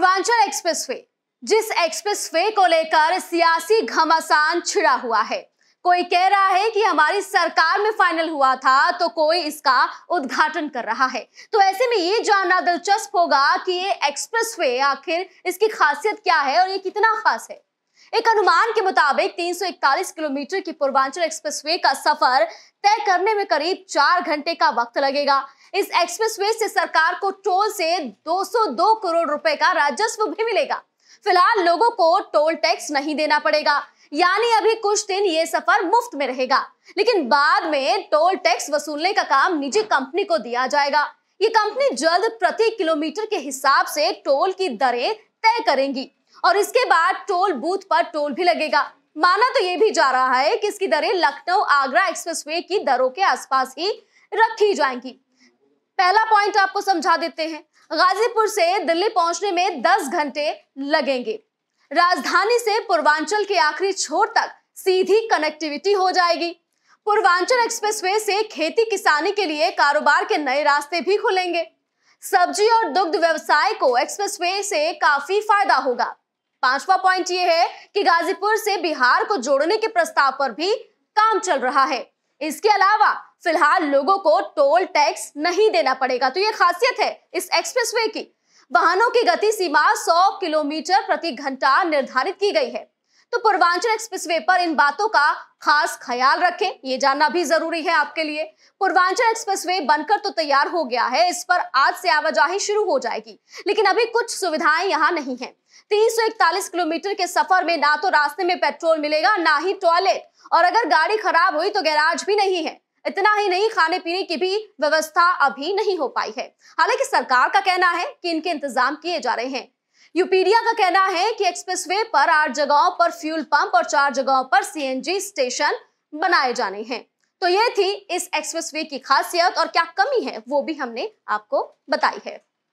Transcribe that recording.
Purvanchal expressway जिस expressway को लेकर सियासी घमासान छिड़ा हुआ है कोई कह रहा है कि हमारी सरकार में फाइनल हुआ था तो कोई इसका उद्घाटन कर रहा है तो ऐसे में ये जानना दिलचस्प होगा कि ये एक्सप्रेसवे आखिर इसकी खासियत क्या है और ये कितना खास है एक अनुमान के मुताबिक 341 किलोमीटर की पूर्वांचल एक्सप्रेसवे का सफर तय करने में करीब चार घंटे का वक्त लगेगा इस एक्सप्रेसवे से सरकार को टोल से 202 करोड़ रुपए का राजस्व भी मिलेगा फिलहाल लोगों को टोल टैक्स नहीं देना पड़ेगा यानी अभी कुछ दिन ये सफर मुफ्त में रहेगा लेकिन बाद में टोल टैक्स वसूलने का काम निजी कंपनी को दिया जाएगा ये कंपनी जल्द प्रति किलोमीटर के हिसाब से टोल की दरें तय करेंगी और इसके बाद टोल बूथ पर टोल भी लगेगा माना तो ये भी जा रहा है कि इसकी दरें लखनऊ आगरा एक्सप्रेसवे की दरों के आसपास ही रखी जाएंगी पहला पॉइंट आपको समझा देते हैं गाजीपुर से दिल्ली पहुंचने में 10 घंटे लगेंगे राजधानी से पूर्वांचल के आखिरी छोर तक सीधी कनेक्टिविटी हो जाएगी पूर्वांचल एक्सप्रेसवे से खेती किसानी के लिए कारोबार के नए रास्ते भी खुलेंगे सब्जी और दुग्ध व्यवसाय को एक्सप्रेसवे से काफी फायदा होगा पांचवा पॉइंट ये है कि गाजीपुर से बिहार को जोड़ने के प्रस्ताव पर भी काम चल रहा है इसके अलावा फिलहाल लोगों को टोल टैक्स नहीं देना पड़ेगा तो ये खासियत है इस एक्सप्रेसवे की वाहनों की गति सीमा 100 किलोमीटर प्रति घंटा निर्धारित की गई है तो पूर्वांचल एक्सप्रेसवे पर इन बातों का खास ख्याल रखें ये जानना भी जरूरी है आपके लिए पूर्वांचल एक्सप्रेसवे बनकर तो तैयार हो गया है इस पर आज से आवाजाही शुरू हो जाएगी लेकिन अभी कुछ सुविधाएं यहाँ नहीं है तीन किलोमीटर के सफर में ना तो रास्ते में पेट्रोल मिलेगा ना ही टॉयलेट और अगर गाड़ी खराब हुई तो गैराज भी नहीं है इतना ही नहीं खाने पीने की भी व्यवस्था अभी नहीं हो पाई है हालांकि सरकार का कहना है कि इनके इंतजाम किए जा रहे हैं यूपीडिया का कहना है कि एक्सप्रेसवे पर आठ जगहों पर फ्यूल पंप और चार जगहों पर सीएनजी स्टेशन बनाए जाने हैं तो ये थी इस एक्सप्रेसवे की खासियत और क्या कमी है वो भी हमने आपको बताई है